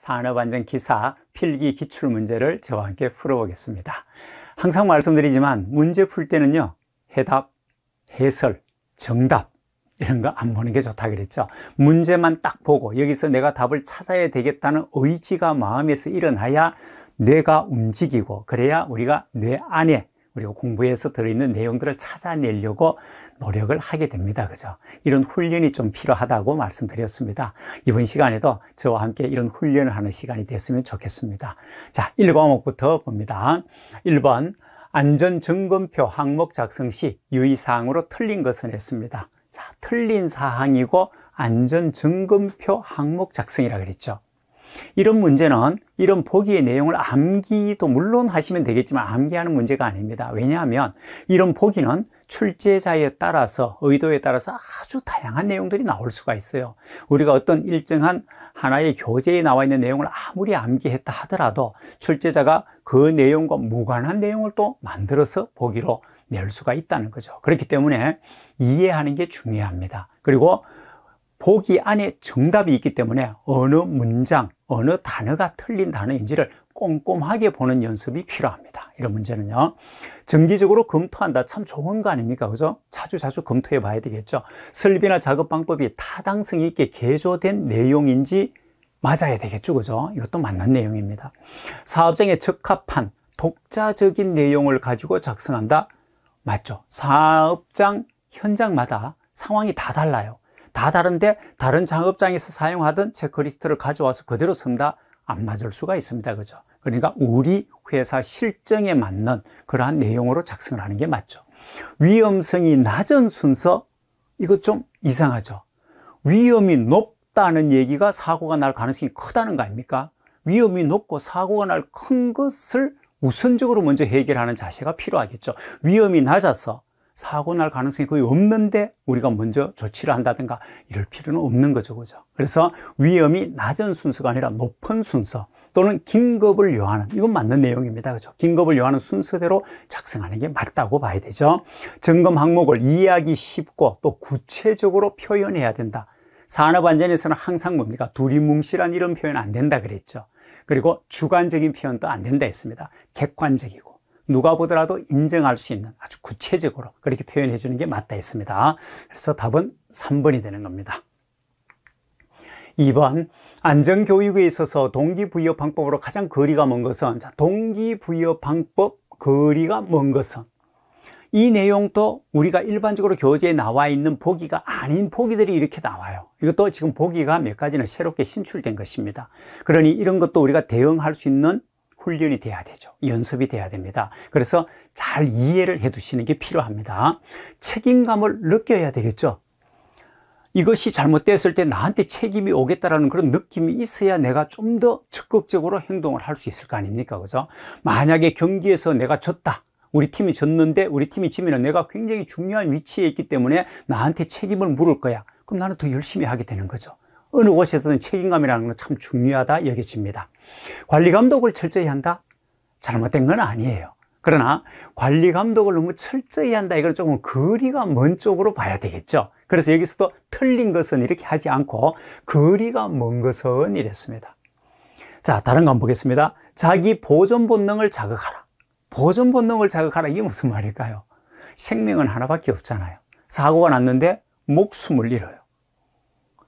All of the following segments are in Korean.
산업안전기사 필기 기출문제를 저와 함께 풀어보겠습니다. 항상 말씀드리지만 문제 풀 때는요. 해답, 해설, 정답 이런 거 안 보는 게 좋다 그랬죠. 문제만 딱 보고 여기서 내가 답을 찾아야 되겠다는 의지가 마음에서 일어나야 뇌가 움직이고 그래야 우리가 뇌 안에 우리가 공부해서 들어있는 내용들을 찾아내려고 노력을 하게 됩니다. 그죠? 이런 훈련이 좀 필요하다고 말씀드렸습니다. 이번 시간에도 저와 함께 이런 훈련을 하는 시간이 됐으면 좋겠습니다. 자, 1과목부터 봅니다. 1번, 안전점검표 항목 작성 시 유의사항으로 틀린 것은 했습니다. 자, 틀린 사항이고 안전점검표 항목 작성이라 그랬죠. 이런 문제는 이런 보기의 내용을 암기도 물론 하시면 되겠지만 암기하는 문제가 아닙니다. 왜냐하면 이런 보기는 출제자에 따라서 의도에 따라서 아주 다양한 내용들이 나올 수가 있어요. 우리가 어떤 일정한 하나의 교재에 나와 있는 내용을 아무리 암기했다 하더라도 출제자가 그 내용과 무관한 내용을 또 만들어서 보기로 낼 수가 있다는 거죠. 그렇기 때문에 이해하는 게 중요합니다. 그리고 보기 안에 정답이 있기 때문에 어느 문장, 어느 단어가 틀린 단어인지를 꼼꼼하게 보는 연습이 필요합니다. 이런 문제는요. 정기적으로 검토한다. 참 좋은 거 아닙니까? 그죠? 자주 자주 검토해 봐야 되겠죠. 설비나 작업 방법이 타당성 있게 개조된 내용인지 맞아야 되겠죠. 그죠? 이것도 맞는 내용입니다. 사업장에 적합한 독자적인 내용을 가지고 작성한다. 맞죠. 사업장 현장마다 상황이 다 달라요. 다 다른데 다른 작업장에서 사용하던 체크리스트를 가져와서 그대로 쓴다? 안 맞을 수가 있습니다. 그죠? 그러니까 우리 회사 실정에 맞는 그러한 내용으로 작성을 하는 게 맞죠. 위험성이 낮은 순서, 이거 좀 이상하죠. 위험이 높다는 얘기가 사고가 날 가능성이 크다는 거 아닙니까? 위험이 높고 사고가 날 큰 것을 우선적으로 먼저 해결하는 자세가 필요하겠죠. 위험이 낮아서 사고 날 가능성이 거의 없는데 우리가 먼저 조치를 한다든가 이럴 필요는 없는 거죠. 그죠? 그래서 위험이 낮은 순서가 아니라 높은 순서 또는 긴급을 요하는 이건 맞는 내용입니다. 그죠? 긴급을 요하는 순서대로 작성하는 게 맞다고 봐야 되죠. 점검 항목을 이해하기 쉽고 또 구체적으로 표현해야 된다. 산업 안전에서는 항상 뭡니까? 두리뭉실한 이런 표현 안 된다 그랬죠. 그리고 주관적인 표현도 안 된다 했습니다. 객관적이고 누가 보더라도 인정할 수 있는 아주 구체적으로 그렇게 표현해 주는 게 맞다 했습니다. 그래서 답은 3번이 되는 겁니다. 2번 안전교육에 있어서 동기부여 방법으로 가장 거리가 먼 것은 자, 동기부여 방법 거리가 먼 것은 이 내용도 우리가 일반적으로 교재에 나와 있는 보기가 아닌 보기들이 이렇게 나와요 이것도 지금 보기가 몇 가지는 새롭게 신출된 것입니다 그러니 이런 것도 우리가 대응할 수 있는 훈련이 돼야 되죠. 연습이 돼야 됩니다. 그래서 잘 이해를 해 두시는 게 필요합니다. 책임감을 느껴야 되겠죠. 이것이 잘못됐을 때 나한테 책임이 오겠다라는 그런 느낌이 있어야 내가 좀 더 적극적으로 행동을 할 수 있을 거 아닙니까? 그죠? 만약에 경기에서 내가 졌다. 우리 팀이 졌는데 우리 팀이 지면 내가 굉장히 중요한 위치에 있기 때문에 나한테 책임을 물을 거야. 그럼 나는 더 열심히 하게 되는 거죠. 어느 곳에서는 책임감이라는 건 참 중요하다 여겨집니다. 관리 감독을 철저히 한다? 잘못된 건 아니에요. 그러나 관리 감독을 너무 철저히 한다 이건 조금 거리가 먼 쪽으로 봐야 되겠죠 그래서 여기서도 틀린 것은 이렇게 하지 않고 거리가 먼 것은 이랬습니다 자 다른 거 한번 보겠습니다 자기 보존 본능을 자극하라 보존 본능을 자극하라 이게 무슨 말일까요? 생명은 하나밖에 없잖아요 사고가 났는데 목숨을 잃어요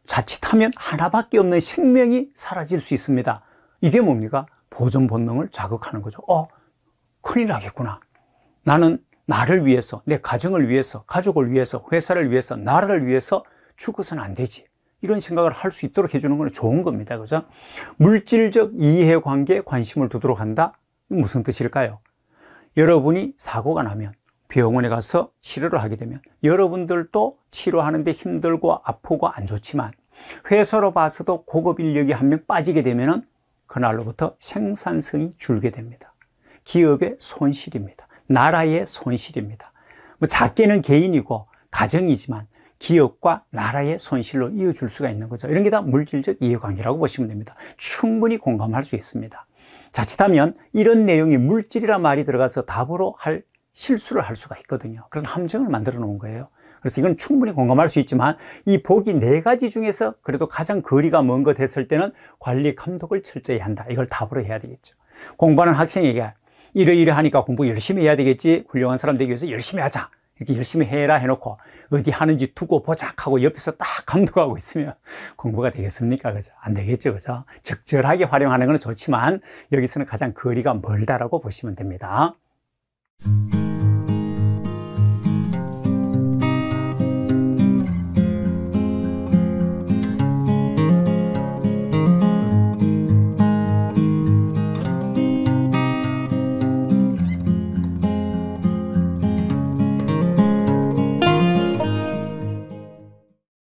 자칫하면 하나밖에 없는 생명이 사라질 수 있습니다 이게 뭡니까? 보존 본능을 자극하는 거죠. 어, 큰일 나겠구나. 나는 나를 위해서, 내 가정을 위해서, 가족을 위해서, 회사를 위해서, 나라를 위해서 죽어서는 안 되지. 이런 생각을 할 수 있도록 해주는 건 좋은 겁니다. 그죠? 물질적 이해관계에 관심을 두도록 한다? 무슨 뜻일까요? 여러분이 사고가 나면 병원에 가서 치료를 하게 되면 여러분들도 치료하는데 힘들고 아프고 안 좋지만 회사로 봐서도 고급 인력이 한 명 빠지게 되면 은 그날로부터 생산성이 줄게 됩니다. 기업의 손실입니다. 나라의 손실입니다. 뭐 작게는 개인이고 가정이지만 기업과 나라의 손실로 이어줄 수가 있는 거죠. 이런 게 다 물질적 이해관계라고 보시면 됩니다. 충분히 공감할 수 있습니다. 자칫하면 이런 내용이 물질이라 말이 들어가서 답으로 할 실수를 할 수가 있거든요. 그런 함정을 만들어 놓은 거예요. 그래서 이건 충분히 공감할 수 있지만 이 복이 네 가지 중에서 그래도 가장 거리가 먼 거됐을 때는 관리 감독을 철저히 한다. 이걸 답으로 해야 되겠죠. 공부하는 학생에게 이러이러 하니까 공부 열심히 해야 되겠지. 훌륭한 사람 되기 위해서 열심히 하자. 이렇게 열심히 해라 해놓고 어디 하는지 두고 보자 하고 옆에서 딱 감독하고 있으면 공부가 되겠습니까? 그죠? 안 되겠죠. 그죠? 적절하게 활용하는 건 좋지만 여기서는 가장 거리가 멀다라고 보시면 됩니다.